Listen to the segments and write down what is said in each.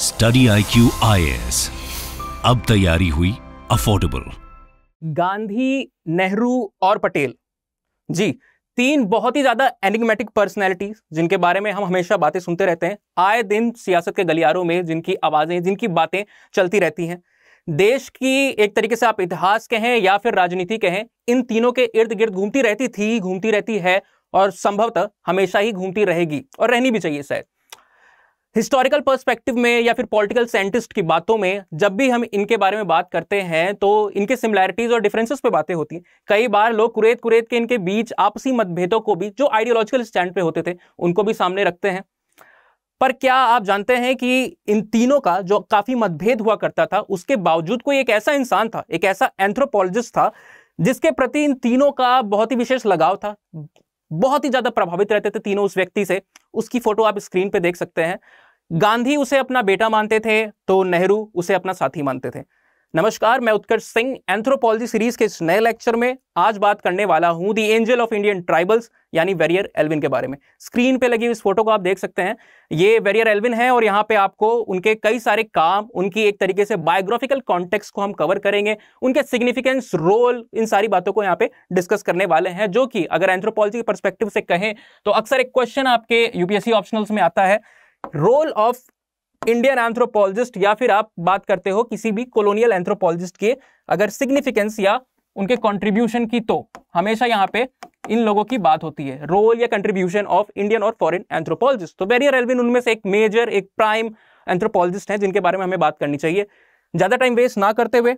study I Q अब तैयारी हुई अफोर्डेबल गांधी नेहरू और पटेल जी तीन बहुत ही ज्यादा एनिग्मेटिक पर्सनैलिटीज जिनके बारे में हम हमेशा बातें सुनते रहते हैं आए दिन सियासत के गलियारों में जिनकी आवाजें जिनकी बातें चलती रहती हैं देश की एक तरीके से आप इतिहास कहें या फिर राजनीति कहें इन तीनों के इर्द गिर्द घूमती रहती थी घूमती रहती है और संभवतः हमेशा ही घूमती रहेगी और रहनी भी चाहिए शायद हिस्टोरिकल पर्सपेक्टिव में या फिर पॉलिटिकल साइंटिस्ट की बातों में जब भी हम इनके बारे में बात करते हैं तो इनके सिमिलैरिटीज़ और डिफरेंसेस पे बातें होती हैं कई बार लोग कुरेद कुरेद के इनके बीच आपसी मतभेदों को भी जो आइडियोलॉजिकल स्टैंड पे होते थे उनको भी सामने रखते हैं पर क्या आप जानते हैं कि इन तीनों का जो काफ़ी मतभेद हुआ करता था उसके बावजूद कोई एक ऐसा इंसान था एक ऐसा एंथ्रोपोलॉजिस्ट था जिसके प्रति इन तीनों का बहुत ही विशेष लगाव था बहुत ही ज़्यादा प्रभावित रहते थे तीनों उस व्यक्ति से उसकी फोटो आप स्क्रीन पे देख सकते हैं गांधी उसे अपना बेटा मानते थे तो नेहरू उसे अपना साथी मानते थे नमस्कार मैं उत्कर्ष सिंह एंथ्रोपोलॉजी सीरीज के इस नए लेक्चर में आज बात करने वाला हूं the angel of Indian tribals यानी वेरियर एल्विन के बारे में स्क्रीन पे लगी इस फोटो को आप देख सकते हैं ये वेरियर एल्विन है और यहाँ पे आपको उनके कई सारे काम उनकी एक तरीके से बायोग्राफिकल कॉन्टेक्स को हम कवर करेंगे उनके सिग्निफिकेंस रोल इन सारी बातों को यहाँ पे डिस्कस करने वाले हैं जो कि अगर एंथ्रोपोलॉजी के परस्पेक्टिव से कहें तो अक्सर एक क्वेश्चन आपके यूपीएससी ऑप्शनल्स में आता है रोल ऑफ इंडियन एंथ्रोपोलॉजिस्ट या फिर आप बात करते हो किसी भी कॉलोनियल एंथ्रोपोलॉजिस्ट के अगर सिग्निफिकेंस या उनके कंट्रीब्यूशन की तो हमेशा यहाँ पे इन लोगों की बात होती है रोल या कंट्रीब्यूशन ऑफ इंडियन और फॉरेन एंथ्रोपोलॉजिस्ट तो बैरियर एलविन उनमें से एक मेजर एक प्राइम एंथ्रोपोलॉजिस्ट हैं जिनके बारे में हमें बात करनी चाहिए ज़्यादा टाइम वेस्ट ना करते हुए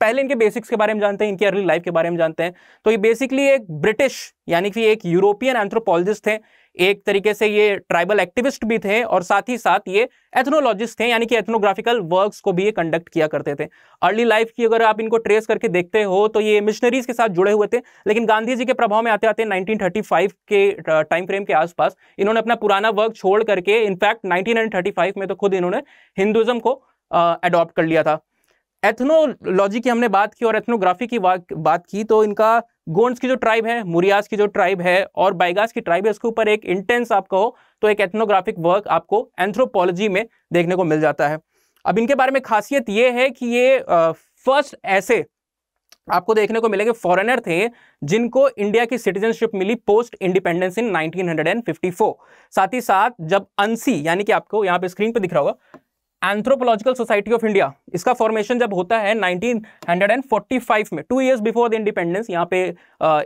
पहले इनके बेसिक्स के बारे में जानते हैं इनकी अर्ली लाइफ के बारे में जानते हैं तो ये बेसिकली एक ब्रिटिश यानी कि एक यूरोपियन एंथ्रोपोलॉजिस्ट हैं एक तरीके से ये ट्राइबल एक्टिविस्ट भी थे और साथ ही साथ ये एथनोलॉजिस्ट थे यानी कि एथनोग्राफिकल वर्क्स को भी ये कंडक्ट किया करते थे अर्ली लाइफ की अगर आप इनको ट्रेस करके देखते हो तो ये मिशनरीज के साथ जुड़े हुए थे लेकिन गांधी जी के प्रभाव में आते आते 1935 के टाइम फ्रेम के आसपास इन्होंने अपना पुराना वर्क छोड़ करके इनफैक्ट नाइनटीन में तो खुद इन्होंने हिंदुज़म को अडॉप्ट कर लिया था एथनोलॉजी की हमने बात की और एथनोग्राफी की बात की तो इनका गोंड्स की जो ट्राइब है मुरियास की जो ट्राइब है और बाइगास की ट्राइब है उसके ऊपर एक इंटेंस आप कहो तो एक एथनोग्राफिक वर्क आपको एंथ्रोपोलॉजी में देखने को मिल जाता है अब इनके बारे में खासियत ये है कि ये फर्स्ट ऐसे आपको देखने को मिलेंगे फॉरेनर थे जिनको इंडिया की सिटीजनशिप मिली पोस्ट इंडिपेंडेंस इन 1954 साथ ही साथ जब अंसी यानी कि आपको यहाँ पे स्क्रीन पे दिख रहा होगा एंथ्रोपोलॉजिकल सोसाइटी ऑफ इंडिया इसका फॉर्मेशन जब होता है 1945 में two years before the independence यहाँ पे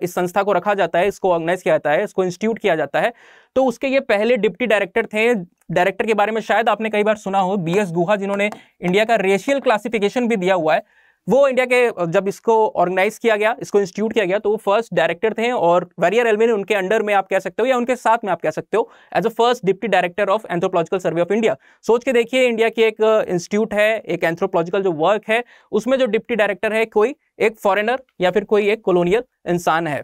इस संस्था को रखा जाता है इसको ऑर्गेनाइज किया जाता है इसको इंस्टीट्यूट किया जाता है तो उसके ये पहले डिप्टी डायरेक्टर थे डायरेक्टर के बारे में शायद आपने कई बार सुना हो बी एस गुहा जिन्होंने इंडिया का रेशियल क्लासिफिकेशन भी दिया हुआ है वो इंडिया के जब इसको ऑर्गेनाइज किया गया इसको इंस्टीट्यूट किया गया तो वो फर्स्ट डायरेक्टर थे और वेरियर ने उनके अंडर में आप कह सकते हो या उनके साथ में आप कह सकते हो as a first deputy director of anthropological survey of India सोच के देखिए इंडिया की एक इंस्टीट्यूट है एक एंथ्रोपोलॉजिकल जो वर्क है उसमें जो डिप्टी डायरेक्टर है कोई एक फॉरेनर या फिर कोई एक कॉलोनियल इंसान है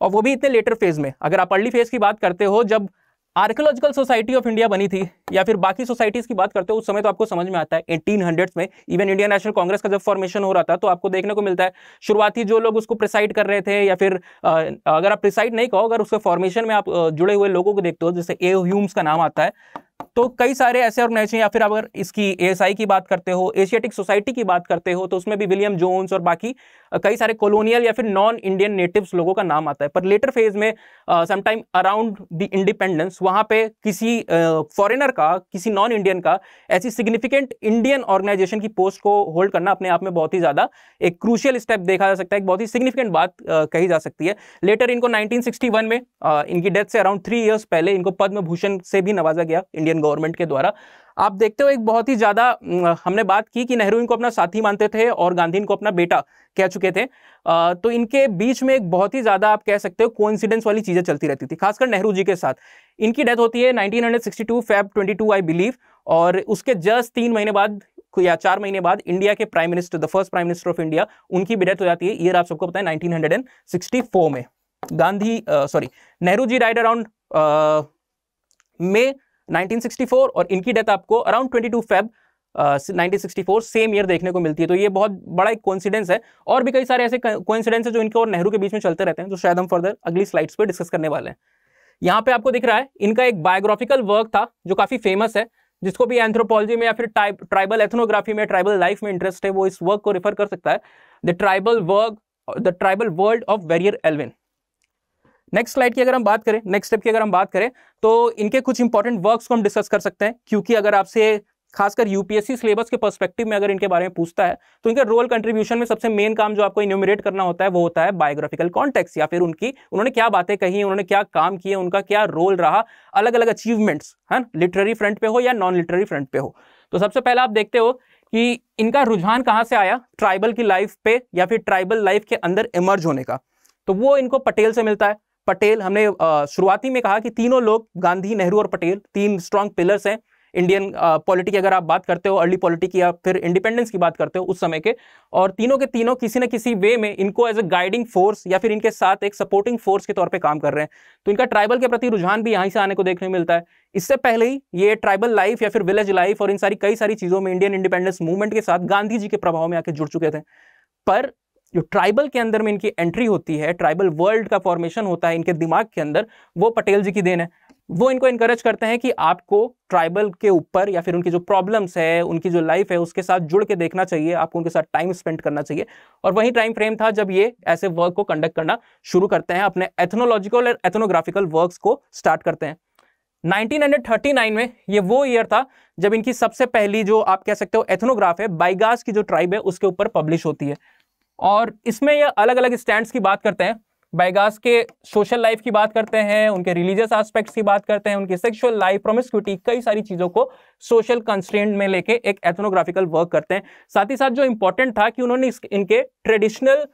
और वो भी इतने लेटर फेज में अगर आप अर्ली फेज की बात करते हो जब आर्कोलॉजिकल सोसाइटी ऑफ इंडिया बनी थी या फिर बाकी सोसाइटीज की बात करते हो उस समय तो आपको समझ में आता है एटीन हंड्रेड में इवन इंडियन नेशनल कांग्रेस का जब फॉर्मेशन हो रहा था तो आपको देखने को मिलता है शुरुआती जो लोग उसको प्रिसाइड कर रहे थे या फिर आ, अगर आप प्रिसाइड नहीं कहो अगर उसके फॉर्मेशन में आप जुड़े हुए लोगों को देखते हो जैसे ए ह्यूम्स का नाम आता है तो कई सारे ऐसे ऑर्गेनाइजेशन या फिर अगर इसकी एएसआई की बात करते हो एशियाटिक सोसाइटी की बात करते हो तो उसमें भी विलियम जोन्स और बाकी कई सारे कॉलोनियल या फिर नॉन इंडियन नेटिव्स लोगों का नाम आता है पर लेटर फेज में समटाइम अराउंड द इंडिपेंडेंस वहाँ पे किसी फॉरेनर का किसी नॉन इंडियन का ऐसी सिग्निफिकेंट इंडियन ऑर्गेनाइजेशन की पोस्ट को होल्ड करना अपने आप में बहुत ही ज़्यादा एक क्रूशियल स्टेप देखा जा सकता है एक बहुत ही सिग्निफिकेंट बात कही जा सकती है लेटर इनको नाइनटीन में इनकी डेथ से अराउंड थ्री ईयर्स पहले इनको पद्म भूषण से भी नवाजा गया इंडियन गवर्नमेंट के द्वारा आप देखते हो एक बहुत ही ज़्यादा हमने बात की कि नेहरू इनको अपना साथी मानते थे और गांधी इनको अपना बेटा कह चुके थे आ, तो इनके बीच में एक बहुत ही ज़्यादा आप कह सकते हो कोइंसिडेंस वाली चीज़ें चलती रहती थी खासकर नेहरू जी के साथ इनकी डेथ होती है 1962 फेब 22 आई बिलीव और उसके जस्ट तीन महीने बाद या चार महीने बाद इंडिया के prime minister the first prime minister of India उनकी भी डेथ हो जाती है ईयर आप सबको पता है नाइनटीन में गांधी सॉरी नेहरू जी राइड अराउंड मे 1964 और इनकी डेथ आपको around 22 Feb nineteen sixty four same year देखने को मिलती है तो ये बहुत बड़ा एक कोइंसिडेंस है और भी कई सारे ऐसे कोइंसिडेंस है जो इनके और नेहरू के बीच में चलते रहते हैं जो शायद हम फर्दर अगली स्लाइड्स पर डिस्कस करने वाले हैं यहाँ पे आपको दिख रहा है इनका एक बायोग्राफिकल वर्क था जो काफ़ी फेमस है जिसको भी एंथ्रोपोलॉजी में या फिर ट्राइबल एथनोग्राफी में ट्राइबल लाइफ में इंटरेस्ट है वो इस वर्क को रिफर कर सकता है the tribal work the tribal world of Verrier Elwin next slide की अगर हम बात करें नेक्स्ट स्टेप की अगर हम बात करें तो इनके कुछ इंपॉर्टेंट वर्क्स को हम डिस्कस कर सकते हैं क्योंकि अगर आपसे खासकर यूपीएससी सिलेबस के पर्सपेक्टिव में अगर इनके बारे में पूछता है तो इनके रोल कंट्रीब्यूशन में सबसे मेन काम जो आपको इन्यूमिनेट करना होता है वो होता है बायोग्राफिकल कॉन्टेक्स या फिर उनकी उन्होंने क्या बातें कही उन्होंने क्या काम किए उनका क्या रोल रहा अलग अलग अचीवमेंट्स है लिटरेरी फ्रंट पे हो या नॉन लिटरेरी फ्रंट पे हो तो सबसे पहले आप देखते हो कि इनका रुझान कहाँ से आया ट्राइबल की लाइफ पे या फिर ट्राइबल लाइफ के अंदर इमर्ज होने का तो वो इनको पटेल से मिलता है पटेल हमने शुरुआती में कहा कि तीनों लोग गांधी नेहरू और पटेल तीन स्ट्रांग पिलर्स हैं इंडियन पॉलिटी की अगर आप बात करते हो अर्ली पॉलिटी की या फिर इंडिपेंडेंस की बात करते हो उस समय के और तीनों के तीनों किसी न किसी वे में इनको एज अ गाइडिंग फोर्स या फिर इनके साथ एक सपोर्टिंग फोर्स के तौर पे काम कर रहे हैं तो इनका ट्राइबल के प्रति रुझान भी यहाँ से आने को देखने मिलता है इससे पहले ही ये ट्राइबल लाइफ या फिर विलेज लाइफ और इन सारी कई सारी चीज़ों में इंडियन इंडिपेंडेंस मूवमेंट के साथ गांधी जी के प्रभाव में आके जुड़ चुके थे पर जो ट्राइबल के अंदर में इनकी एंट्री होती है ट्राइबल वर्ल्ड का फॉर्मेशन होता है इनके दिमाग के अंदर वो पटेल जी की देन है वो इनको इनकरेज करते हैं कि आपको ट्राइबल के ऊपर या फिर उनकी जो प्रॉब्लम्स है उनकी जो लाइफ है उसके साथ जुड़ के देखना चाहिए आपको उनके साथ टाइम स्पेंड करना चाहिए और वही टाइम फ्रेम था जब ये ऐसे वर्क को कंडक्ट करना शुरू करते हैं अपने एथनोलॉजिकल और एथनोग्राफिकल वर्क को स्टार्ट करते हैं 1939 में ये वो ईयर था जब इनकी सबसे पहली जो आप कह सकते हो एथनोग्राफ है बाइगास की जो ट्राइब है उसके ऊपर पब्लिश होती है और इसमें ये अलग अलग स्टैंड्स की बात करते हैं बाइगास के सोशल लाइफ की बात करते हैं उनके रिलीजियस एस्पेक्ट्स की बात करते हैं उनकी सेक्सुअल लाइफ प्रोमिस्क्यूटी कई सारी चीज़ों को सोशल कंस्टेंट में लेके एक एथनोग्राफिकल वर्क करते हैं साथ ही साथ जो इंपॉर्टेंट था कि उन्होंने इनके ट्रेडिशनल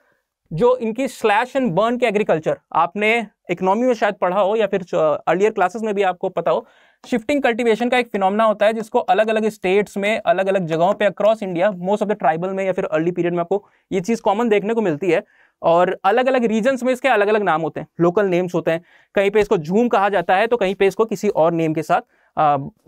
जो इनकी स्लैश एंड बर्न के एग्रीकल्चर आपने इकोनॉमी में शायद पढ़ा हो या फिर अर्लियर क्लासेस में भी आपको पता हो शिफ्टिंग कल्टीवेशन का एक फिनोमना होता है जिसको अलग अलग स्टेट्स में अलग अलग जगहों पे across India most of the tribal में या फिर अर्ली पीरियड में आपको ये चीज़ कॉमन देखने को मिलती है और अलग अलग रीजन्स में इसके अलग अलग नाम होते हैं लोकल नेम्स होते हैं कहीं पे इसको झूम कहा जाता है तो कहीं पे इसको किसी और नेम के साथ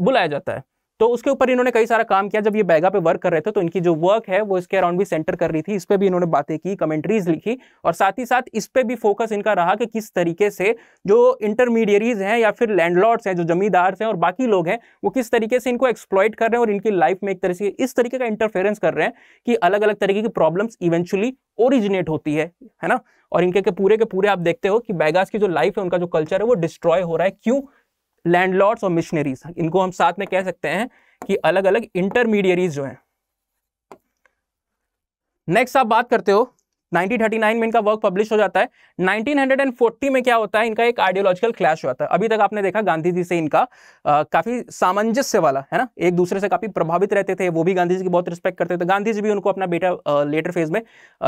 बुलाया जाता है तो उसके ऊपर इन्होंने कई सारा काम किया जब ये बैगा पे वर्क कर रहे थे तो इनकी जो वर्क है वो इसके अराउंड भी सेंटर कर रही थी इस पर भी इन्होंने बातें की कमेंट्रीज लिखी और साथ ही साथ इस पर भी फोकस इनका रहा कि किस तरीके से जो इंटरमीडियरीज हैं या फिर लैंडलॉर्ड्स हैं जो जमींदार हैं और बाकी लोग हैं वो किस तरीके से इनको एक्सप्लॉयट कर रहे हैं और इनकी लाइफ में एक तरह से इस तरीके का इंटरफेरेंस कर रहे हैं कि अलग अलग तरीके की प्रॉब्लम्स इवेंचुअली ओरिजिनेट होती है है ना और इनके के पूरे के पूरे आप देखते हो कि बैगास की जो लाइफ है उनका जो कल्चर है वो डिस्ट्रॉय हो रहा है क्यों लैंडलॉर्ड्स और मिशनरीज इनको हम साथ में कह सकते हैं कि अलग अलग इंटरमीडियरीज जो हैं नेक्स्ट आप बात करते हो 1939 में इनका वर्क पब्लिश हो जाता है 1940 में क्या होता है इनका एक आइडियोलॉजिकल क्लैश हुआ था अभी तक आपने देखा गांधी जी से इनका आ, काफी सामंजस्य वाला है ना एक दूसरे से काफी प्रभावित रहते थे वो भी गांधी जी की बहुत रिस्पेक्ट करते थे गांधी जी भी उनको अपना बेटा आ, लेटर फेज में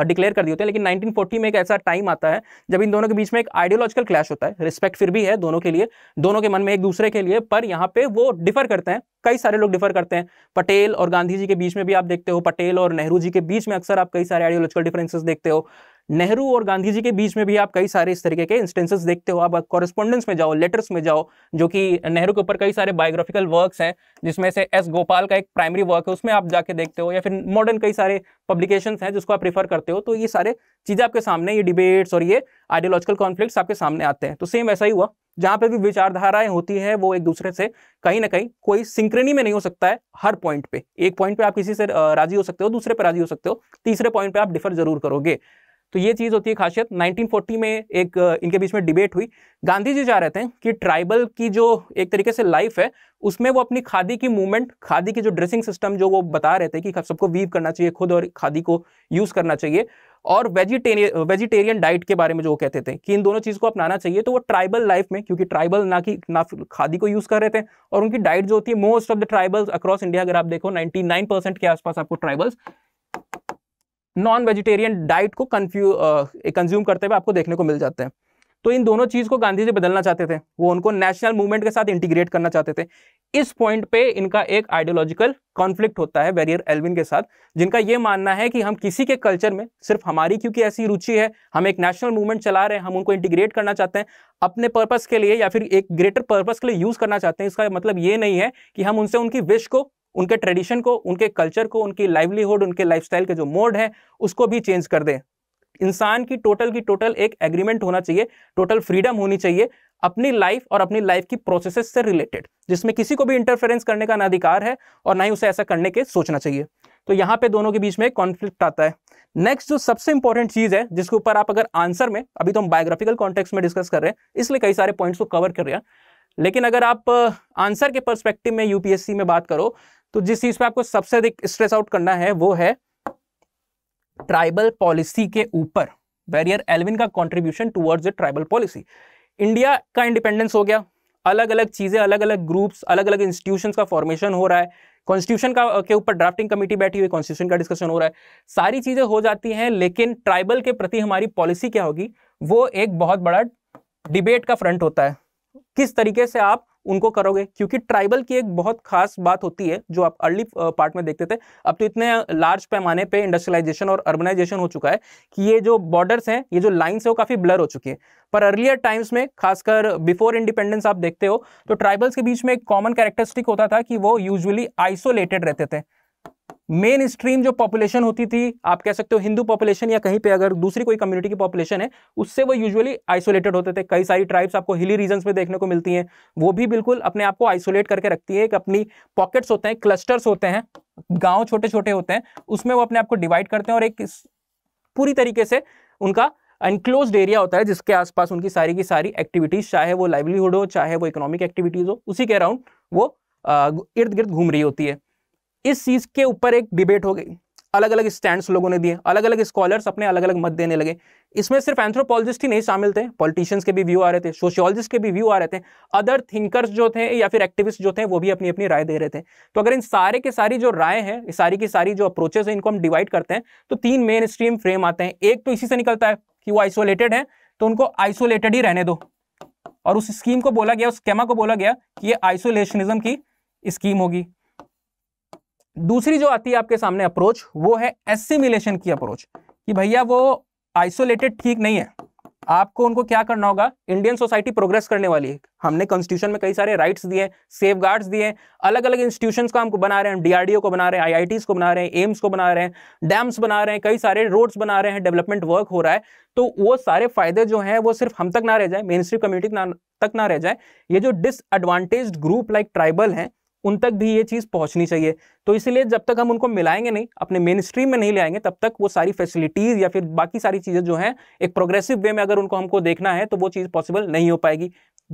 डिक्लेयर कर दिए होते हैं लेकिन नाइनटीन में एक ऐसा टाइम आता है जब इन दोनों के बीच में एक आइडियोलॉजिकल क्लैश होता है रिस्पेक्ट फिर भी है दोनों के लिए दोनों के मन में एक दूसरे के लिए पर यहाँ पे वो डिफर करते हैं कई सारे लोग डिफर करते हैं पटेल और गांधी जी के बीच में भी आप देखते हो पटेल और नेहरू जी के बीच में अक्सर आप कई सारे आइडियोलॉजिकल डिफरेंसेस देखते हो नेहरू और गांधी जी के बीच में भी आप कई सारे इस तरीके के इंस्टेंसेस देखते हो आप कॉरेस्पॉन्डेंस में जाओ लेटर्स में जाओ जो कि नेहरू के ऊपर कई सारे बायोग्राफिकल वर्क्स हैं जिसमें से एस गोपाल का एक प्राइमरी वर्क है उसमें आप जाके देखते हो या फिर मॉडर्न कई सारे पब्लिकेशन हैं जिसको आप प्रीफर करते हो तो ये सारे चीज़ें आपके सामने ये डिबेट्स और ये आइडियोलॉजिकल कॉन्फ्लिक्ट आपके सामने आते हैं तो सेम ऐसा ही हुआ जहां पे भी विचारधाराएं होती है वो एक दूसरे से कहीं ना कहीं कोई सिंक्रनी में नहीं हो सकता है हर पॉइंट पे एक पॉइंट पे आप किसी से राजी हो सकते हो दूसरे पे राजी हो सकते हो तीसरे पॉइंट पे आप डिफर जरूर करोगे तो ये चीज़ होती है खासियत 1940 में एक इनके बीच में डिबेट हुई गांधी जी चाह रहे थे कि ट्राइबल की जो एक तरीके से लाइफ है उसमें वो अपनी खादी की मूवमेंट खादी की जो ड्रेसिंग सिस्टम जो वो बता रहे थे कि सबको वीव करना चाहिए खुद और खादी को यूज़ करना चाहिए और वेजिटेरियन वेजिटेरियन डाइट के बारे में जो वो कहते थे कि इन दोनों चीज़ को अपनाना चाहिए तो वो ट्राइबल लाइफ में क्योंकि ट्राइबल ना कि ना खादी को यूज़ कर रहे थे और उनकी डाइट जो होती है most of the tribals across India अगर आप देखो नाइन्टी के आसपास आपको ट्राइबल्स नॉन वेजिटेरियन डाइट को कंफ्यू कंज्यूम करते हुए आपको देखने को मिल जाते हैं तो इन दोनों चीज़ को गांधी जी बदलना चाहते थे वो उनको नेशनल मूवमेंट के साथ इंटीग्रेट करना चाहते थे इस पॉइंट पे इनका एक आइडियोलॉजिकल कॉन्फ्लिक्ट होता है बैरियर एल्विन के साथ जिनका ये मानना है कि हम किसी के कल्चर में सिर्फ हमारी क्योंकि ऐसी रुचि है हम एक नेशनल मूवमेंट चला रहे हैं हम उनको इंटीग्रेट करना चाहते हैं अपने पर्पस के लिए या फिर एक ग्रेटर पर्पस के लिए यूज़ करना चाहते हैं इसका मतलब ये नहीं है कि हम उनसे उनकी विश को उनके ट्रेडिशन को उनके कल्चर को उनकी लाइवलीहुड उनके लाइफस्टाइल के जो मोड है उसको भी चेंज कर दें इंसान की टोटल की टोटल एक एग्रीमेंट होना चाहिए टोटल फ्रीडम होनी चाहिए अपनी लाइफ और अपनी लाइफ की प्रोसेसेस से रिलेटेड जिसमें किसी को भी इंटरफेरेंस करने का ना अधिकार है और ना ही उसे ऐसा करने के सोचना चाहिए तो यहाँ पे दोनों के बीच में कॉन्फ्लिक्ट आता है नेक्स्ट जो सबसे इंपॉर्टेंट चीज़ है जिसके ऊपर आप अगर आंसर में अभी तो हम बायोग्राफिकल कॉन्टेक्स में डिस्कस कर रहे हैं इसलिए कई सारे पॉइंट्स को कवर कर रहे हैं लेकिन अगर आप आंसर uh, के परस्पेक्टिव में यूपीएससी में बात करो तो जिस चीज़ पे आपको सबसे अधिक स्ट्रेस आउट करना है वो है ट्राइबल पॉलिसी के ऊपर बैरियर एलविन का contribution towards the tribal policy India का इंडिपेंडेंस हो गया अलग अलग चीज़ें अलग अलग ग्रुप्स अलग अलग इंस्टीट्यूशंस का फॉर्मेशन हो रहा है कॉन्स्टिट्यूशन का के ऊपर ड्राफ्टिंग कमेटी बैठी हुई कॉन्स्टिट्यूशन का डिस्कशन हो रहा है सारी चीज़ें हो जाती हैं लेकिन ट्राइबल के प्रति हमारी पॉलिसी क्या होगी वो एक बहुत बड़ा डिबेट का फ्रंट होता है किस तरीके से आप उनको करोगे क्योंकि ट्राइबल की एक बहुत खास बात होती है जो आप अर्ली पार्ट में देखते थे अब तो इतने लार्ज पैमाने पे इंडस्ट्रियलाइजेशन और अर्बनाइजेशन हो चुका है कि ये जो बॉर्डर्स हैं ये जो लाइन्स है वो काफ़ी ब्लर हो चुकी है पर अर्लियर टाइम्स में खासकर बिफोर इंडिपेंडेंस आप देखते हो तो ट्राइबल्स के बीच में एक कॉमन कैरेक्टरिस्टिक होता था कि वो यूजली आइसोलेटेड रहते थे मेन स्ट्रीम जो पॉपुलेशन होती थी आप कह सकते हो हिंदू पॉपुलेशन या कहीं पे अगर दूसरी कोई कम्युनिटी की पॉपुलेशन है उससे वो यूजुअली आइसोलेटेड होते थे कई सारी ट्राइब्स आपको हिली रीजन में देखने को मिलती हैं वो भी बिल्कुल अपने आप को आइसोलेट करके रखती है एक अपनी पॉकेट्स होते हैं क्लस्टर्स होते हैं गाँव छोटे छोटे होते हैं उसमें वो अपने आप को डिवाइड करते हैं और एक पूरी तरीके से उनका अनक्लोज एरिया होता है जिसके आसपास उनकी सारी की सारी एक्टिविटीज़ चाहे वो लाइवलीहुड हो चाहे वो इकोनॉमिक एक्टिविटीज़ हो उसी के अराउंड वो इर्द गिर्द घूम रही होती है इस चीज़ के ऊपर एक डिबेट हो गई अलग अलग स्टैंड्स लोगों ने दिए अलग अलग स्कॉलर्स अपने अलग अलग मत देने लगे इसमें सिर्फ एंथ्रोपोलॉजिस्ट ही नहीं शामिल थे पॉलिटिशियंस के भी व्यू आ रहे थे सोशियोलॉजिस्ट के भी व्यू आ रहे थे अदर थिंकर्स जो थे या फिर एक्टिविस्ट जो थे वो भी अपनी अपनी राय दे रहे थे तो अगर इन सारे के सारी जो राय है इस सारी की सारी जो अप्रोचेस है इनको हम डिवाइड करते हैं तो तीन मेन स्ट्रीम फ्रेम आते हैं एक तो इसी से निकलता है कि वो आइसोलेटेड है तो उनको आइसोलेटेड ही रहने दो और उस स्कीम को बोला गया उस स्केमा को बोला गया कि ये आइसोलेशनिज्म की स्कीम होगी दूसरी जो आती है आपके सामने अप्रोच वो है एसिमिलेशन की अप्रोच कि भैया वो आइसोलेटेड ठीक नहीं है आपको उनको क्या करना होगा इंडियन सोसाइटी प्रोग्रेस करने वाली है हमने कॉन्स्टिट्यूशन में कई सारे राइट्स दिए सेफ गार्ड्स दिए अलग अलग इंस्टीट्यूशन को हमको बना रहे हैं डीआरडीओ को बना रहे हैं आई को बना रहे हैं एम्स को बना रहे हैं डैम्स बना रहे हैं कई सारे रोड्स बना रहे हैं डेवलपमेंट वर्क हो रहा है तो वो सारे फायदे जो हैं वो सिर्फ हम तक ना रह जाए मेन स्ट्रीम कम्युनिटी तक ना रह जाए ये जो डिसएडवांटेज ग्रुप लाइक ट्राइबल हैं उन तक भी ये चीज़ पहुंचनी चाहिए तो इसलिए जब तक हम उनको मिलाएंगे नहीं अपने मेन स्ट्रीम में नहीं ले आएंगे तब तक वो सारी फैसिलिटीज़ या फिर बाकी सारी चीज़ें जो हैं एक प्रोग्रेसिव वे में अगर उनको हमको देखना है तो वो चीज़ पॉसिबल नहीं हो पाएगी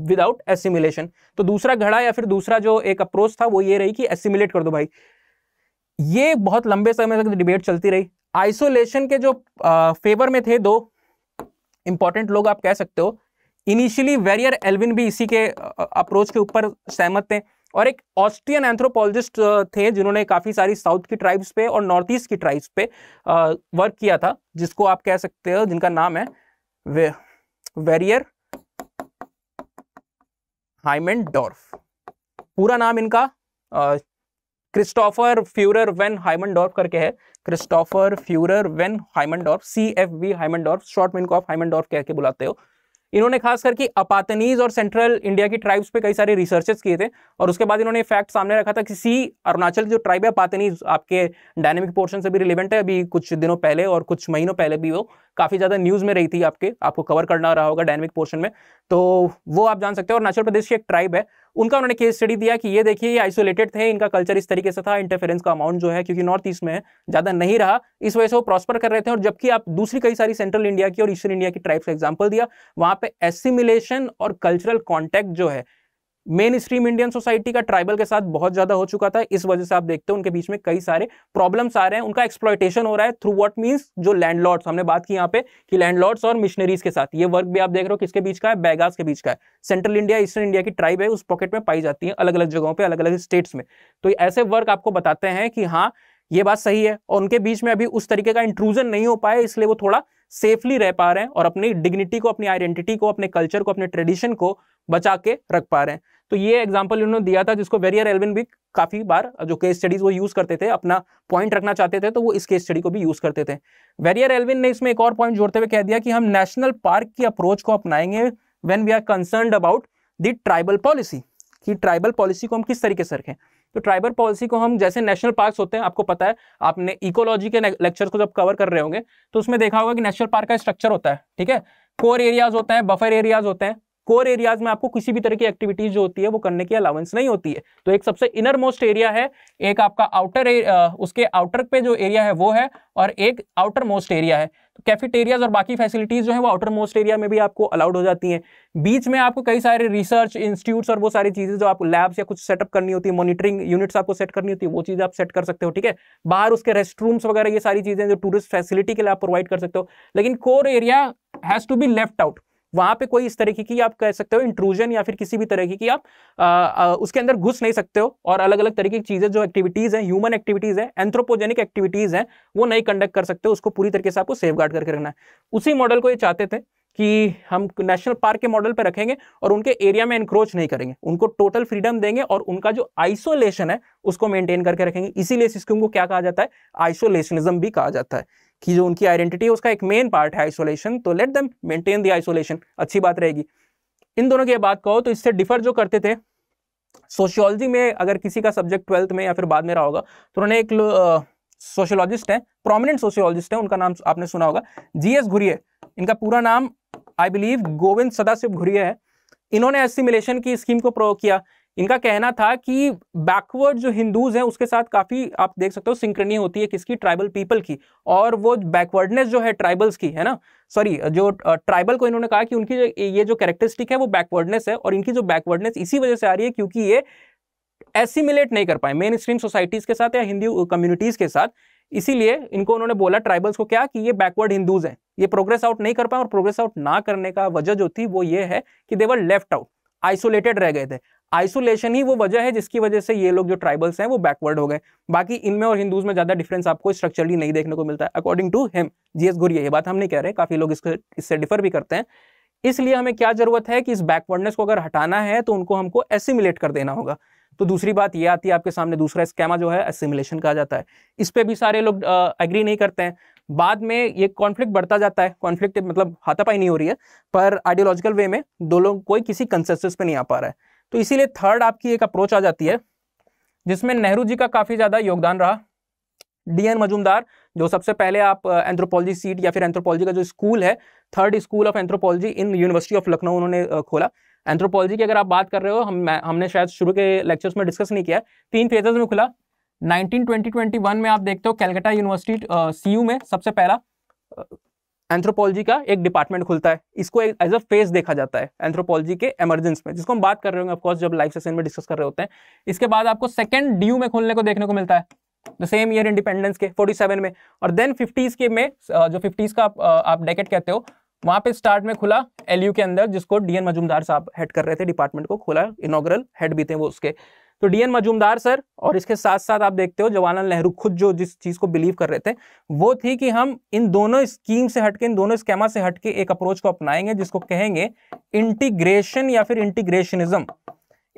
विदाउट एसिमिलेशन तो दूसरा घड़ा या फिर दूसरा जो एक अप्रोच था वो ये रही कि एसिमिलेट कर दो भाई ये बहुत लंबे समय तक डिबेट चलती रही आइसोलेशन के जो आ, फेवर में थे दो इंपॉर्टेंट लोग आप कह सकते हो इनिशियली वेरियर एल्विन भी इसी के अप्रोच के ऊपर सहमत थे और एक ऑस्ट्रियन एंथ्रोपोलॉजिस्ट uh, थे जिन्होंने काफ़ी सारी साउथ की ट्राइब्स पे और नॉर्थ ईस्ट की ट्राइब्स पे वर्क uh, किया था जिसको आप कह सकते हो जिनका नाम है वेरियर हाइमेन डॉर्फ पूरा नाम इनका क्रिस्टोफर फ्यूरर वेन डॉर्फ करके है Christopher Furer Haimendorf C F V dorf short में इनको आप डॉर्फ कह के बुलाते हो इन्होंने खास करके अपातनीज और सेंट्रल इंडिया की ट्राइब्स पे कई सारे रिसर्चेस किए थे और उसके बाद इन्होंने फैक्ट सामने रखा था कि सी अरुणाचल जो ट्राइब है अपातनीज आपके डायनेमिक पोर्शन से भी रिलेवेंट है अभी कुछ दिनों पहले और कुछ महीनों पहले भी वो काफ़ी ज़्यादा न्यूज़ में रही थी आपके आपको कवर करना रहा होगा डायनेमिक पोर्शन में तो वो आप जान सकते हो और नेचुरल प्रदेश की एक ट्राइब है उनका उन्होंने केस स्टडी दिया कि ये देखिए ये आइसोलेटेड थे इनका कल्चर इस तरीके से था इंटरफेरेंस का अमाउंट जो है क्योंकि नॉर्थ ईस्ट में ज़्यादा नहीं रहा इस वजह से वो प्रॉस्पर कर रहे थे और जबकि आप दूसरी कई सारी सेंट्रल इंडिया की और ईस्टर्न इंडिया की ट्राइब्स का एग्जाम्पल दिया वहां पे एसिमिलेशन और कल्चरल कॉन्टैक्ट जो है मेन स्ट्रीम इंडियन सोसाइटी का ट्राइबल के साथ बहुत ज्यादा हो चुका था इस वजह से आप देखते हो उनके बीच में कई सारे प्रॉब्लम्स आ रहे हैं उनका एक्सप्लॉयटेशन हो रहा है थ्रू व्हाट मींस जो लैंडलॉर्ड्स हमने बात की यहाँ पे कि लैंडलॉर्ड्स और मिशनरीज के साथ ये वर्क भी आप देख रहे हो किसके बीच का है बैगास के बीच का है सेंट्रल इंडिया ईस्टर्न इंडिया की ट्राइब है उस पॉकेट में पाई जाती है अलग अलग जगहों पर अलग अलग स्टेट्स में तो ऐसे वर्क आपको बताते हैं कि हाँ ये बात सही है और उनके बीच में अभी उस तरीके का इंट्रूजन नहीं हो पाया इसलिए वो थोड़ा सेफली रह पा रहे हैं और अपनी डिग्निटी को अपनी आइडेंटिटी को अपने कल्चर को अपने ट्रेडिशन को बचा के रख पा रहे हैं तो ये एग्जाम्पल इन्होंने दिया था जिसको वेरियर एलविन भी काफ़ी बार जो केस स्टडीज वो यूज़ करते थे अपना पॉइंट रखना चाहते थे तो वो इस केस स्टडी को भी यूज़ करते थे वेरियर एलविन ने इसमें एक और पॉइंट जोड़ते हुए कह दिया कि हम नेशनल पार्क की अप्रोच को अपनाएंगे when we are concern about the tribal policy कि ट्राइबल पॉलिसी को हम किस तरीके से रखें तो ट्राइबल पॉलिसी को हम जैसे नेशनल पार्क होते हैं आपको पता है आपने इकोलॉजी के लेक्चर को जब कवर कर रहे होंगे तो उसमें देखा होगा कि नेशनल पार्क का स्ट्रक्चर होता है ठीक है कोर एरियाज होते हैं बफर एरियाज होते हैं कोर एरियाज में आपको किसी भी तरह की एक्टिविटीज जो होती है वो करने की अलाउंस नहीं होती है तो एक सबसे इनर मोस्ट एरिया है एक आपका आउटर उसके आउटर पे जो एरिया है वो है और एक आउटर मोस्ट एरिया है तो कैफेटेरियाज और बाकी फैसिलिटीज जो है वो आउटर मोस्ट एरिया में भी आपको अलाउड हो जाती हैं बीच में आपको कई सारे रिसर्च इंस्टीट्यूट्स और वो सारी चीज़ें जो आप लैब्स या कुछ सेटअप करनी होती है मॉनिटरिंग यूनिट्स आपको सेट करनी होती है वो चीज़ आप सेट कर सकते हो ठीक है बाहर उसके रेस्ट रूम्स वगैरह ये सारी चीज़ें जो टूरिस्ट फैसिलिटी के लिए आप प्रोवाइड कर सकते हो लेकिन core area has to be left out वहां पे कोई इस तरीके की आप कह सकते हो इंट्रूजन या फिर किसी भी तरीके की आप आ, आ, उसके अंदर घुस नहीं सकते हो और अलग अलग तरीके की चीजें जो एक्टिविटीज हैं ह्यूमन एक्टिविटीज हैं एंथ्रोपोजेनिक एक्टिविटीज हैं वो नहीं कंडक्ट कर सकते हो उसको पूरी तरीके से आपको सेफ गार्ड करके रखना है उसी मॉडल को ये चाहते थे कि हम नेशनल पार्क के मॉडल पर रखेंगे और उनके एरिया में इंक्रोच नहीं करेंगे उनको टोटल फ्रीडम देंगे और उनका जो आइसोलेशन है उसको मेंटेन करके रखेंगे इसीलिए इस को क्या कहा जाता है आइसोलेशनिज्म भी कहा जाता है कि जो उनकी आइडेंटिटी है उसका एक मेन पार्ट है आइसोलेशन तो let them maintain the isolation अच्छी बात रहेगी इन दोनों की बात कहो तो इससे डिफर जो करते थे सोशियोलॉजी में अगर किसी का सब्जेक्ट ट्वेल्थ में या फिर बाद में रहा होगा तो उन्होंने एक सोशियोलॉजिस्ट हैं प्रोमिनेंट सोशियोलॉजिस्ट हैं उनका नाम आपने सुना होगा जी एस घुरिये इनका पूरा नाम आई बिलीव गोविंद सदाशिव घुरिये है इन्होंने एसिमिलेशन की स्कीम को प्रयोग किया इनका कहना था कि बैकवर्ड जो हिंदूज हैं उसके साथ काफ़ी आप देख सकते हो सिंक्रनी होती है किसकी ट्राइबल पीपल की और वो बैकवर्डनेस जो है ट्राइबल्स की है ना सॉरी जो ट्राइबल को इन्होंने कहा कि उनकी जो ये जो कैरेक्टरिस्टिक है वो बैकवर्डनेस है और इनकी जो बैकवर्डनेस इसी वजह से आ रही है क्योंकि ये एसिमिलेट नहीं कर पाए मेन स्ट्रीम सोसाइटीज़ के साथ या हिंदू कम्युनिटीज़ के साथ इसीलिए इनको उन्होंने बोला ट्राइबल्स को क्या कि ये बैकवर्ड हिंदूज हैं ये प्रोग्रेस आउट नहीं कर पाए और प्रोग्रेस आउट ना करने का वजह जो थी वो ये है कि देवर लेफ्ट आउट आइसोलेटेड रह गए थे आइसोलेशन ही वो वजह है जिसकी वजह से ये लोग जो ट्राइबल्स हैं वो बैकवर्ड हो गए बाकी इनमें और हिंदूज में ज़्यादा डिफरेंस आपको स्ट्रक्चरली नहीं देखने को मिलता है according to him G S ये बात हम नहीं कह रहे काफ़ी लोग इसको इससे डिफर भी करते हैं इसलिए हमें क्या ज़रूरत है कि इस बैकवर्डनेस को अगर हटाना है तो उनको हमको एसिमुलेट कर देना होगा तो दूसरी बात ये आती है आपके सामने दूसरा स्कैमा जो है एसिमुलेशन कहा जाता है इस पर भी सारे लोग एग्री नहीं करते हैं बाद में ये कॉन्फ्लिक्ट बढ़ता जाता है कॉन्फ्लिक्ट मतलब हाथापाई नहीं हो रही है पर आइडियोलॉजिकल वे में दो लोग कोई किसी कंसेस पे नहीं आ पा रहा है तो इसीलिए थर्ड आपकी एक अप्रोच आ जाती है जिसमें नेहरू जी का काफ़ी ज़्यादा योगदान रहा डी एन मजूमदार जो सबसे पहले आप एंथ्रोपोलॉजी सीट या फिर एंथ्रोपोलॉजी का जो स्कूल है third school of anthropology in university of Lucknow उन्होंने खोला एंथ्रोपोलॉजी की अगर आप बात कर रहे हो हम हमने शायद शुरू के लेक्चर्स में डिस्कस नहीं किया तीन फेजेस में खुला 1920-21 में आप देखते हो कैलकाटा यूनिवर्सिटी सी में सबसे पहला एंथ्रोपोलॉजी का एक डिपार्टमेंट खुलता है इसको एज अ फेज देखा जाता है एंथ्रोपोलॉजी के एमरजेंस में जिसको हम बात कर रहे होंगे ऑफकोर्स जब लाइव सेशन में डिस्कस कर रहे होते हैं इसके बाद आपको सेकंड डीयू में खोलने को देखने को मिलता है द सेम ईयर इंडिपेंडेंस के 47 में और देन 50s के में जो 50s का आप, आप डेकेट कहते हो वहां पे स्टार्ट में खुला एलयू के अंदर जिसको डीएन मजूमदार साहब हेड कर रहे थे डिपार्टमेंट को खुला इनोग्रल हेड भी थे वो उसके तो डीएन मजूमदार सर और इसके साथ साथ आप देखते हो जवाहरलाल नेहरू खुद जो जिस चीज को बिलीव कर रहे थे वो थी कि हम इन दोनों स्कीम से हटके इन दोनों स्कैमा से हटके एक अप्रोच को अपनाएंगे जिसको कहेंगे इंटीग्रेशन या फिर इंटीग्रेशनिज्म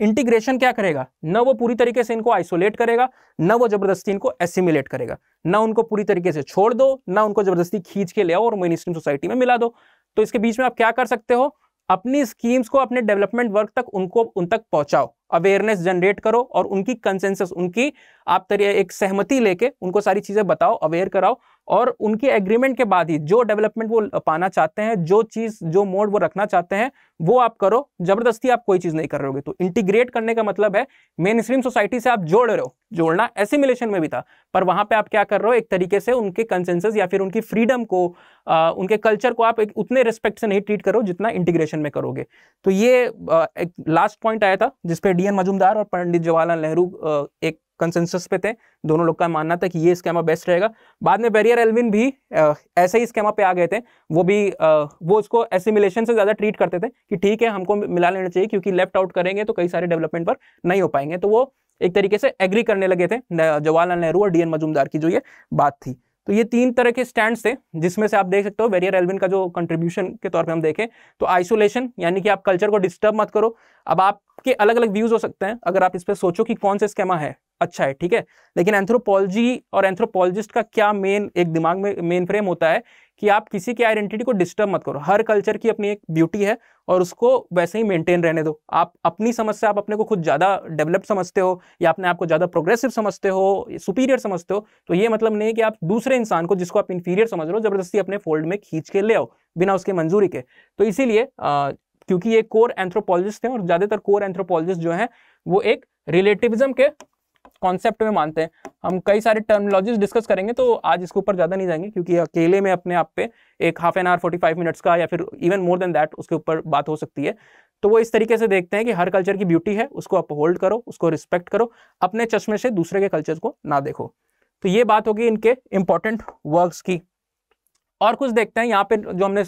इंटीग्रेशन क्या करेगा न वो पूरी तरीके से इनको आइसोलेट करेगा न वो जबरदस्ती इनको एसिमिलेट करेगा ना उनको पूरी तरीके से छोड़ दो ना उनको जबरदस्ती खींच के ले आओ और मेन स्ट्रीम सोसाइटी में मिला दो तो इसके बीच में आप क्या कर सकते हो अपनी स्कीम्स को अपने डेवलपमेंट वर्क तक उनको उन तक पहुंचाओ अवेयरनेस जनरेट करो और उनकी कंसेंसस उनकी आप तरह एक सहमति लेके उनको सारी चीज़ें बताओ अवेयर कराओ और उनके एग्रीमेंट के बाद ही जो डेवलपमेंट वो पाना चाहते हैं जो चीज़ जो मोड वो रखना चाहते हैं वो आप करो जबरदस्ती आप कोई चीज़ नहीं कर रहे होगे तो इंटीग्रेट करने का मतलब है मेन स्ट्रीम सोसाइटी से आप जोड़ रहे हो जोड़ना एसिमिलेशन में भी था पर वहां पे आप क्या कर रहे हो एक तरीके से उनके कंसेंसस या फिर उनकी फ्रीडम को आ, उनके कल्चर को आप एक उतने रिस्पेक्ट से नहीं ट्रीट करो जितना इंटीग्रेशन में करोगे तो ये आ, एक लास्ट पॉइंट आया था जिसपे डी एन मजूमदार और पंडित जवाहरलाल नेहरू एक कंसेंसस पे थे दोनों लोग का मानना था कि ये स्कैमा बेस्ट रहेगा बाद में बेरियर एलविन भी आ, ऐसे ही स्कैमा पे आ गए थे वो भी आ, वो उसको एसिमिलेशन से ज़्यादा ट्रीट करते थे कि ठीक है हमको मिला लेना चाहिए क्योंकि लेफ्ट आउट करेंगे तो कई सारे डेवलपमेंट पर नहीं हो पाएंगे तो वो एक तरीके से एग्री करने लगे थे जवाहरलाल नेहरू और डी मजूमदार की जो ये बात थी तो ये तीन तरह के स्टैंड थे जिसमें से आप देख सकते हो वेरियर एल्विन का जो कंट्रीब्यूशन के तौर पे हम देखें तो आइसोलेशन यानी कि आप कल्चर को डिस्टर्ब मत करो अब आपके अलग अलग व्यूज हो सकते हैं अगर आप इस पर सोचो कि कौन से स्केमा है अच्छा है ठीक है लेकिन एंथ्रोपोलॉजी और एंथ्रोपोलॉजिस्ट का क्या मेन एक दिमाग में मेन फ्रेम होता है कि आप किसी की आइडेंटिटी को डिस्टर्ब मत करो हर कल्चर की अपनी एक ब्यूटी है और उसको वैसे ही मेंटेन रहने दो आप अपनी समझ से आप अपने को खुद ज़्यादा डेवलप समझते हो या अपने आप को ज़्यादा प्रोग्रेसिव समझते हो सुपीरियर समझते हो तो ये मतलब नहीं है कि आप दूसरे इंसान को जिसको आप इन्फीरियर समझ रहे हो ज़बरदस्ती अपने फोल्ड में खींच के ले आओ बिना उसके मंजूरी के तो इसीलिए क्योंकि ये कोर एंथ्रोपोलॉजिस्ट हैं और ज़्यादातर कोर एंथ्रोपोलॉजिस्ट जो हैं वो एक रिलेटिविज्म के कॉन्सेप्ट में मानते हैं हम कई सारे टर्मोलॉजीज डिस्कस करेंगे तो आज इसके ऊपर ज़्यादा नहीं जाएंगे क्योंकि अकेले में अपने आप पे एक half an hour forty five minutes का या फिर इवन मोर देन दैट उसके ऊपर बात हो सकती है तो वो इस तरीके से देखते हैं कि हर कल्चर की ब्यूटी है उसको आप होल्ड करो उसको रिस्पेक्ट करो अपने चश्मे से दूसरे के कल्चर को ना देखो तो ये बात होगी इनके इंपॉर्टेंट वर्क्स की और कुछ देखते हैं यहाँ पे जो हमने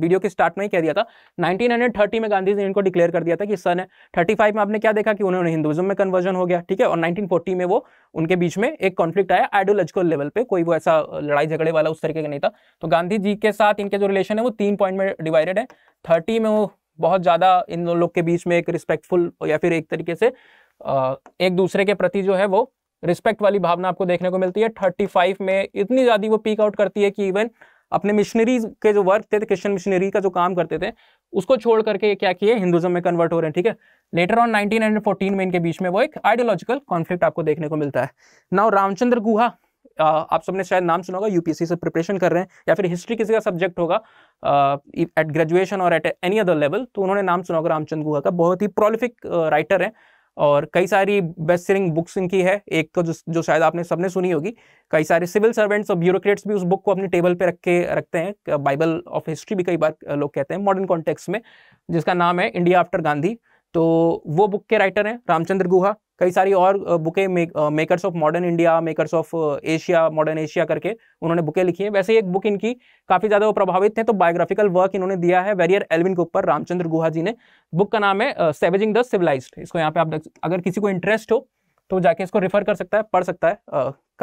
वीडियो के स्टार्ट में ही कह दिया था 1930 में गांधी जी ने इनको डिक्लेयर कर दिया था कि सन है 35 में आपने क्या देखा कि उन्होंने हिंदुज्म में कन्वर्जन हो गया ठीक है और 1940 में वो उनके बीच में एक कॉन्फ्लिक्ट आया आइडियोलॉजिकल लेवल पे कोई वो ऐसा लड़ाई झगड़े वाला उस तरीके का नहीं था तो गांधी जी के साथ इनके जो रिलेशन है वो तीन पॉइंट में डिवाइडेड है थर्टी में वो बहुत ज़्यादा इन लोग के बीच में एक रिस्पेक्टफुल या फिर एक तरीके से एक दूसरे के प्रति जो है वो रिस्पेक्ट वाली भावना आपको देखने को मिलती है फाइव में इतनी ज़्यादा वो पीक आउट करती है कि इवन अपने मिशनरी के जो वर्क थे क्रिश्चियन मिशनरी का जो काम करते थे उसको छोड़ करके ये क्या किए हिंदुज्म में कन्वर्ट हो रहे हैं ठीक है लेटर ऑन 1914 में इनके बीच में वो एक आइडियोलॉजिकल कॉन्फ्लिक्ट आपको देखने को मिलता है नाउ रामचंद्र गुहा आप सबने शायद नाम सुना होगा यूपीएससी से प्रिपरेशन कर रहे हैं या फिर हिस्ट्री किसी का सब्जेक्ट होगा एट ग्रेजुएशन और एट एनी अदर लेवल तो उन्होंने नाम सुना होगा रामचंद्र गुहा का बहुत ही प्रोलिफिक राइटर है और कई सारी बेस्ट सेलिंग बुक्स इनकी है एक तो जो जो शायद आपने सबने सुनी होगी कई सारे सिविल सर्वेंट्स और ब्यूरोक्रेट्स भी उस बुक को अपनी टेबल पे रख के रखते हैं बाइबल ऑफ हिस्ट्री भी कई बार लोग कहते हैं मॉडर्न कॉन्टेक्स्ट में जिसका नाम है इंडिया आफ्टर गांधी तो वो बुक के राइटर हैं रामचंद्र गुहा कई सारी और बुकें make, makers of modern India makers of Asia modern Asia करके उन्होंने बुकें लिखी हैं वैसे एक बुक इनकी काफ़ी ज़्यादा वो प्रभावित हैं तो बायोग्राफिकल वर्क इन्होंने दिया है वेरियर एलविन के ऊपर रामचंद्र गुहा जी ने बुक का नाम है सेवेजिंग द सिविलाइज इसको यहाँ पे आप अगर किसी को इंटरेस्ट हो तो जाके इसको रेफर कर सकता है पढ़ सकता है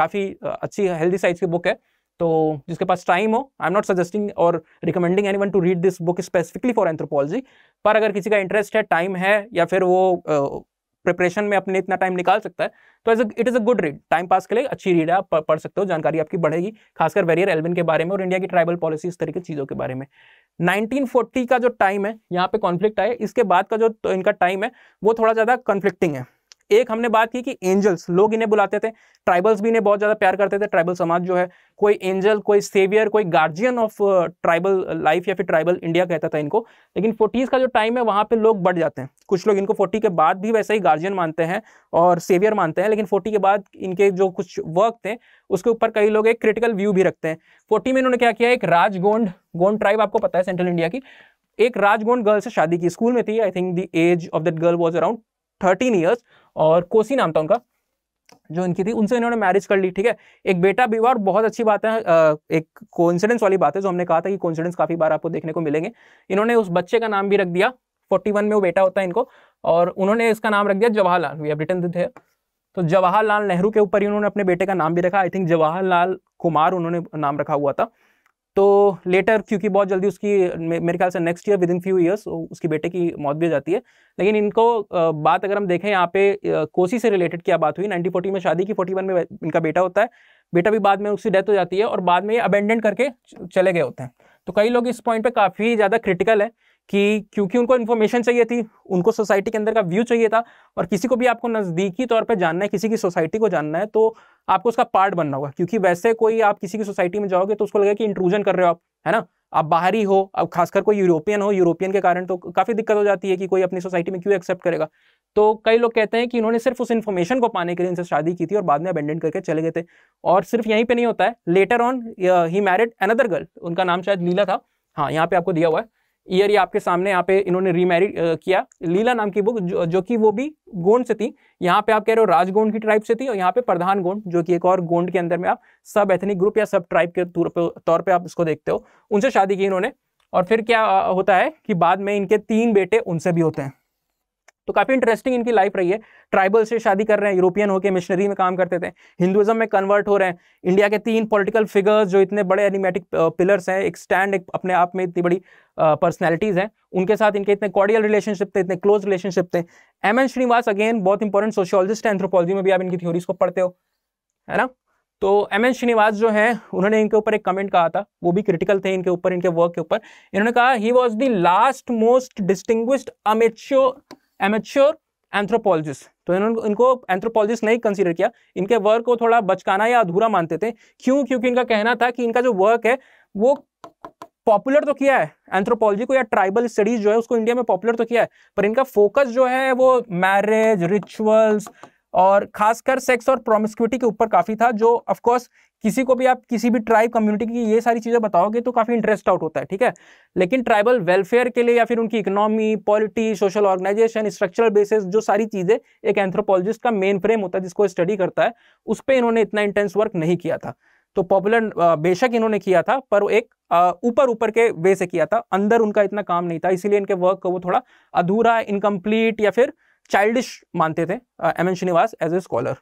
काफ़ी अच्छी हेल्दी साइज की बुक है तो जिसके पास टाइम हो आई एम नॉट सजेस्टिंग और recommending anyone to read this book specifically for anthropology पर अगर किसी का इंटरेस्ट है टाइम है या फिर वो प्रिपरेशन में अपने इतना टाइम निकाल सकता है तो as it is a good read time pass के लिए अच्छी रीड है आप पढ़ सकते हो जानकारी आपकी बढ़ेगी खासकर वेरियर एल्विन के बारे में और इंडिया की ट्राइबल पॉलिसी इस तरह की चीज़ों के बारे में 1940 का जो टाइम है यहाँ पे कॉन्फ्लिक्ट आए इसके बाद का जो तो इनका टाइम है वो थोड़ा ज़्यादा कॉन्फ्लिक्टिंग है एक हमने बात की कि एंजल्स लोग इन्हें बुलाते थे ट्राइबल्स भी इन्हें बहुत ज़्यादा प्यार करते थे ट्राइबल समाज जो है कोई एंजल कोई सेवियर कोई गार्जियन ऑफ ट्राइबल लाइफ या फिर ट्राइबल इंडिया कहता था इनको लेकिन फोर्टीज़ का जो टाइम है वहाँ पर लोग बढ़ जाते हैं कुछ लोग इनको फोर्टी के बाद भी वैसे ही गार्जियन मानते हैं और सेवियर मानते हैं लेकिन फोर्टी के बाद इनके जो कुछ वर्क थे उसके ऊपर कई लोग एक क्रिटिकल व्यू भी रखते हैं फोर्टी में इन्होंने क्या किया एक राजगोंड गोंड ट्राइब आपको पता है सेंट्रल इंडिया की एक राजगोंड गर्ल से शादी की स्कूल में थी I think the age of that girl was around thirteen years और कोसी नाम था उनका जो इनकी थी उनसे इन्होंने मैरिज कर ली ठीक है एक बेटा भी हुआ और बहुत अच्छी बात है एक कोइंसिडेंस वाली बात है जो हमने कहा था कि कोइंसिडेंस काफ़ी बार आपको देखने को मिलेंगे इन्होंने उस बच्चे का नाम भी रख दिया 41 में वो बेटा होता है इनको और उन्होंने इसका नाम रख दिया जवाहरलाल वी हैव रिटन थे तो जवाहरलाल नेहरू के ऊपर ही उन्होंने अपने बेटे का नाम भी रखा आई थिंक जवाहरलाल कुमार उन्होंने नाम रखा हुआ था तो लेटर क्योंकि बहुत जल्दी उसकी मेरे ख्याल से next year within few years उसकी बेटे की मौत भी हो जाती है लेकिन इनको बात अगर हम देखें यहाँ पे कोसी से रिलेटेड क्या बात हुई नाइनटीन फोर्टी में शादी की फोर्टी वन में इनका बेटा होता है बेटा भी बाद में उसकी डेथ हो जाती है और बाद में ये अबेंडेंट करके चले गए होते हैं तो कई लोग इस पॉइंट पर काफ़ी ज़्यादा क्रिटिकल है कि क्योंकि उनको इन्फॉर्मेशन चाहिए थी उनको सोसाइटी के अंदर का व्यू चाहिए था और किसी को भी आपको नज़दीकी तौर पर जानना है किसी की सोसाइटी को जानना है तो आपको उसका पार्ट बनना होगा क्योंकि वैसे कोई आप किसी की सोसाइटी में जाओगे तो उसको लगेगा कि इंट्रूजन कर रहे हो आप है ना आप बाहरी हो अब खासकर कोई यूरोपियन हो यूरोपियन के कारण तो काफ़ी दिक्कत हो जाती है कि कोई अपनी सोसाइटी में क्यों एक्सेप्ट करेगा तो कई लोग कहते हैं कि इन्होंने सिर्फ उस इन्फॉर्मेशन को पाने के लिए इनसे शादी की थी और बाद में अबेंडेंट करके चले गए थे और सिर्फ यहीं पर नहीं होता है later on he married another girl उनका नाम शायद लीला था हाँ यहाँ पर आपको दिया हुआ है ईयर ये आपके सामने यहाँ पे इन्होंने रीमैरिड किया लीला नाम की बुक जो, जो कि वो भी गोंड से थी यहाँ पे आप कह रहे हो राजगोंड की ट्राइब से थी और यहाँ पे प्रधान गोंड जो कि एक और गोंड के अंदर में आप सब एथनिक ग्रुप या सब ट्राइब के तौर पर आप उसको देखते हो उनसे शादी की इन्होंने और फिर क्या होता है कि बाद में इनके तीन बेटे उनसे भी होते हैं तो काफ़ी इंटरेस्टिंग इनकी लाइफ रही है ट्राइबल से शादी कर रहे हैं यूरोपियन होकर मिशनरी में काम करते थे हिंदुज़म में कन्वर्ट हो रहे हैं इंडिया के तीन पॉलिटिकल फिगर्स जो इतने बड़े एनिमेटिक पिलर्स हैं एक स्टैंड एक अपने आप में इतनी बड़ी पर्सनैलिटीज़ हैं उनके साथ इनके इतने कॉर्डियल रिलेशनशिप थे इतने क्लोज रिलेशनशिप थे एम एन श्रीनिवास अगेन बहुत इंपॉर्टेंट सोशियोलॉजिस्ट है एंथ्रोपोलॉजी में भी आप इनकी थ्योरीज को पढ़ते हो है ना तो एम एन श्रीनिवास जो है उन्होंने इनके ऊपर एक कमेंट कहा था वो भी क्रिटिकल थे इनके ऊपर इनके वर्क के ऊपर इन्होंने कहा he was the last most distinguished amateur amateur anthropologist तो इन्होंने इनको एंथ्रोपोलॉजिस्ट नहीं कंसीडर किया इनके वर्क को थोड़ा बचकाना या अधूरा मानते थे क्यों क्योंकि इनका कहना था कि इनका जो वर्क है वो पॉपुलर तो किया है एंथ्रोपोलॉजी को या ट्राइबल स्टडीज जो है उसको इंडिया में पॉपुलर तो किया है पर इनका फोकस जो है वो मैरिज रिचुअल्स और खासकर सेक्स और प्रोमिस्क्यूटी के ऊपर काफ़ी था जो ऑफकोर्स किसी को भी आप किसी भी ट्राइब कम्युनिटी की ये सारी चीज़ें बताओगे तो काफ़ी इंटरेस्ट आउट होता है ठीक है लेकिन ट्राइबल वेलफेयर के लिए या फिर उनकी economy polity social organisation structural basis जो सारी चीज़ें एक एंथ्रोपोलॉजिस्ट का मेन फ्रेम होता है जिसको स्टडी करता है उस पर इन्होंने इतना इंटेंस वर्क नहीं किया था तो पॉपुलर बेशक इन्होंने किया था पर एक ऊपर ऊपर के वे से किया था अंदर उनका इतना काम नहीं था इसीलिए इनके वर्क को वो थोड़ा अधूरा इनकम्प्लीट या फिर चाइल्डिश मानते थे M N Srinivas as a scholar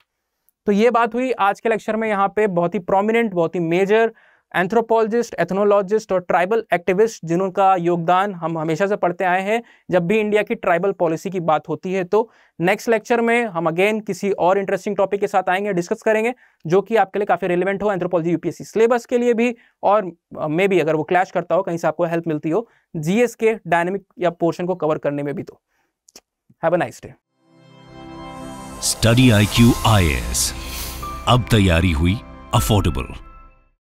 तो ये बात हुई आज के लेक्चर में यहाँ पे बहुत ही प्रोमिनेंट बहुत ही मेजर एंथ्रोपोलॉजिस्ट एथनोलॉजिस्ट और ट्राइबल एक्टिविस्ट जिनका योगदान हम हमेशा से पढ़ते आए हैं जब भी इंडिया की ट्राइबल पॉलिसी की बात होती है तो नेक्स्ट लेक्चर में हम अगेन किसी और इंटरेस्टिंग टॉपिक के साथ आएंगे डिस्कस करेंगे जो कि आपके लिए काफ़ी रिलेवेंट हो एंथ्रोपोलॉजी यूपीएससी सिलेबस के लिए भी और मे भी अगर वो क्लैश करता हो कहीं से आपको हेल्प मिलती हो जीएस के डायनेमिक या पोर्शन को कवर करने में भी तो have a nice day study I Q I S अब तैयारी हुई अफोर्डेबल